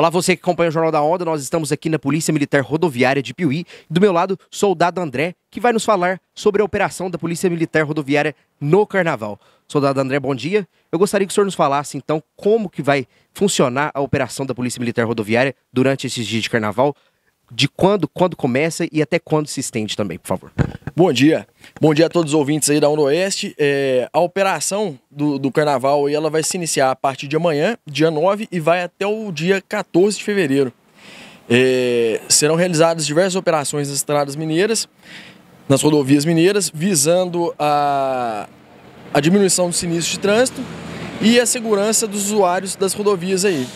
Olá, você que acompanha o Jornal da Onda, nós estamos aqui na Polícia Militar Rodoviária de Piuí. Do meu lado, soldado André, que vai nos falar sobre a operação da Polícia Militar Rodoviária no Carnaval. Soldado André, bom dia. Eu gostaria que o senhor nos falasse, então, como que vai funcionar a operação da Polícia Militar Rodoviária durante esses dias de Carnaval, de quando, quando começa e até quando se estende também, por favor. Bom dia. Bom dia a todos os ouvintes aí da Oeste. É, a operação do, do carnaval aí, ela vai se iniciar a partir de amanhã, dia 9, e vai até o dia 14 de fevereiro. É, serão realizadas diversas operações nas estradas mineiras, nas rodovias mineiras, visando a, a diminuição do sinistro de trânsito e a segurança dos usuários das rodovias aí.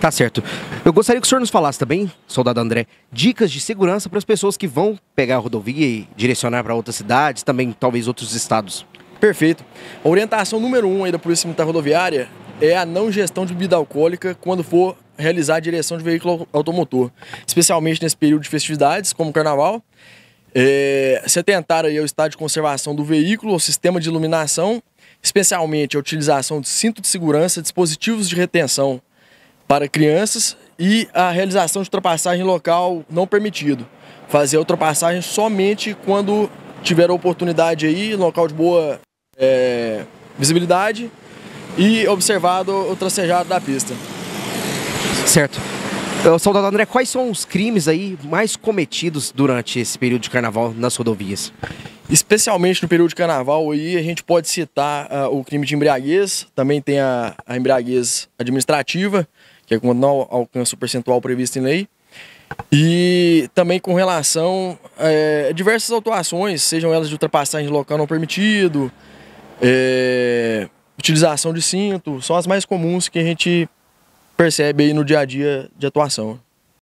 Tá certo. Eu gostaria que o senhor nos falasse também, soldado André, dicas de segurança para as pessoas que vão pegar a rodovia e direcionar para outras cidades, também talvez outros estados. Perfeito. A orientação número um aí da Polícia Militar Rodoviária é a não gestão de bebida alcoólica quando for realizar a direção de veículo automotor, especialmente nesse período de festividades, como o carnaval. É, se atentar aí ao estado de conservação do veículo, ao sistema de iluminação, especialmente a utilização de cinto de segurança, dispositivos de retenção para crianças e a realização de ultrapassagem local não permitido. Fazer a ultrapassagem somente quando tiver a oportunidade aí, local de boa é, visibilidade e observado o tracejado da pista. Certo. Soldado André, quais são os crimes aí mais cometidos durante esse período de carnaval nas rodovias? Especialmente no período de carnaval aí, a gente pode citar uh, o crime de embriaguez, também tem a, a embriaguez administrativa, que é quando não alcança o percentual previsto em lei. E também com relação é, eh, a diversas autuações, sejam elas de ultrapassagem local não permitido, é, utilização de cinto, são as mais comuns que a gente percebe aí no dia a dia de atuação.